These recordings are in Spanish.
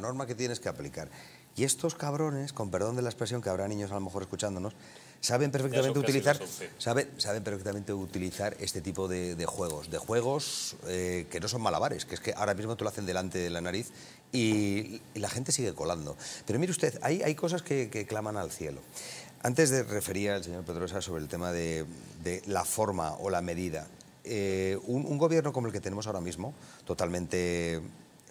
norma que tienes que aplicar. Y estos cabrones, con perdón de la expresión, que habrá niños a lo mejor escuchándonos, saben perfectamente utilizar, saben, saben, perfectamente utilizar este tipo de, juegos, de juegos eh, que no son malabares, que es que ahora mismo tú lo hacen delante de la nariz y, la gente sigue colando. Pero mire usted, hay, hay cosas que, claman al cielo. Antes de referir al señor Pedrosa sobre el tema de, la forma o la medida. Eh, un gobierno como el que tenemos ahora mismo, totalmente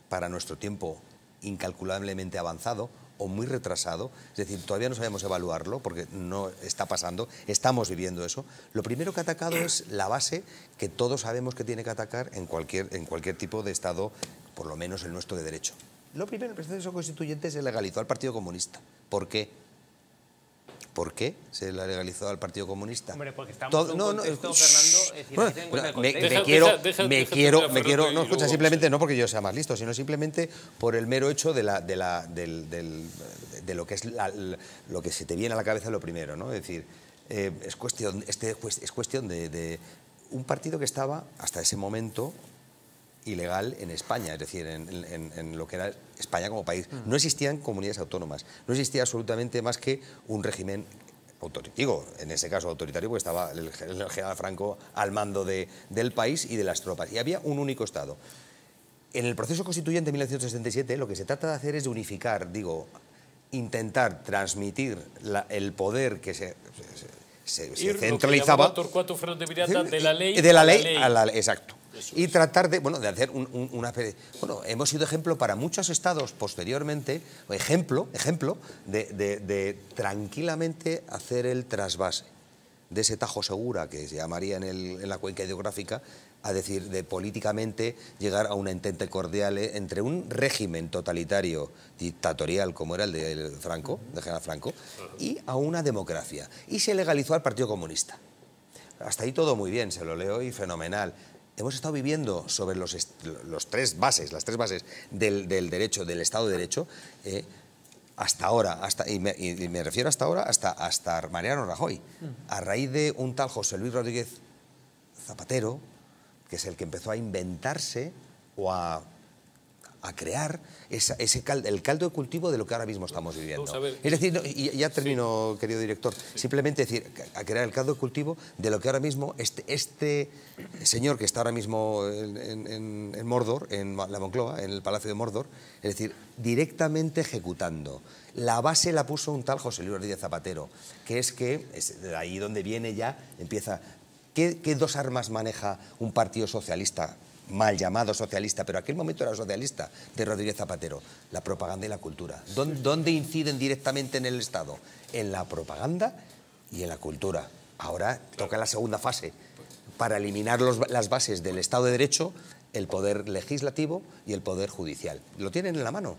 para nuestro tiempo incalculablemente avanzado o muy retrasado, es decir, todavía no sabemos evaluarlo porque no está pasando, estamos viviendo eso. Lo primero que ha atacado es la base que todos sabemos que tiene que atacar en cualquier, en cualquier tipo de Estado, por lo menos el nuestro de derecho. Lo primero, el proceso constituyente se legalizó al Partido Comunista. ¿Por qué? ¿Por qué se la legalizó al Partido Comunista? Hombre, porque estamos en un no, no, Fernando... me, quiero, me quiero, me quiero... No, escucha, simplemente no porque yo sea más listo, sino simplemente por el mero hecho de, la, de, lo que es lo que se te viene a la cabeza lo primero, ¿no? Es decir, eh, es cuestión, este, es cuestión de un partido que estaba, hasta ese momento, ilegal en España, es decir, en, lo que era España como país. Mm. No existían comunidades autónomas, no existía absolutamente más que un régimen autoritario, en ese caso autoritario, porque estaba el, general Franco al mando del país y de las tropas, y había un único Estado. En el proceso constituyente de 1967, lo que se trata de hacer es unificar, digo, intentar transmitir el poder que se, se, centralizaba... de la ley, de la ley, la ley. exacto y tratar de, bueno, hacer un, una... Bueno, hemos sido ejemplo para muchos estados posteriormente, ejemplo, ejemplo de, tranquilamente hacer el trasvase de ese tajo segura que se llamaría en, la cuenca ideográfica a decir, de políticamente llegar a un entente cordial entre un régimen totalitario, dictatorial, como era el de Franco, de General Franco, y a una democracia. Y se legalizó al Partido Comunista. Hasta ahí todo muy bien, se lo leo y fenomenal hemos estado viviendo sobre los, los tres bases, las tres bases del, derecho, del Estado de Derecho, eh, hasta ahora, hasta, y me, refiero hasta ahora hasta, hasta Mariano Rajoy, mm. a raíz de un tal José Luis Rodríguez Zapatero, que es el que empezó a inventarse o a a crear ese el caldo de cultivo de lo que ahora mismo estamos viviendo. Es decir, y ya termino, querido director, simplemente decir, a crear el caldo de cultivo de lo que ahora mismo este, este señor que está ahora mismo en, Mordor, en la Moncloa, en el Palacio de Mordor, es decir, directamente ejecutando. La base la puso un tal José Luis Rodríguez Zapatero, que es que, es de ahí donde viene ya, empieza... ¿Qué dos armas maneja un partido socialista mal llamado socialista, pero aquel momento era socialista, de Rodríguez Zapatero, la propaganda y la cultura. ¿Dónde, inciden directamente en el Estado? En la propaganda y en la cultura. Ahora toca la segunda fase, para eliminar las bases del Estado de Derecho, el poder legislativo y el poder judicial. Lo tienen en la mano.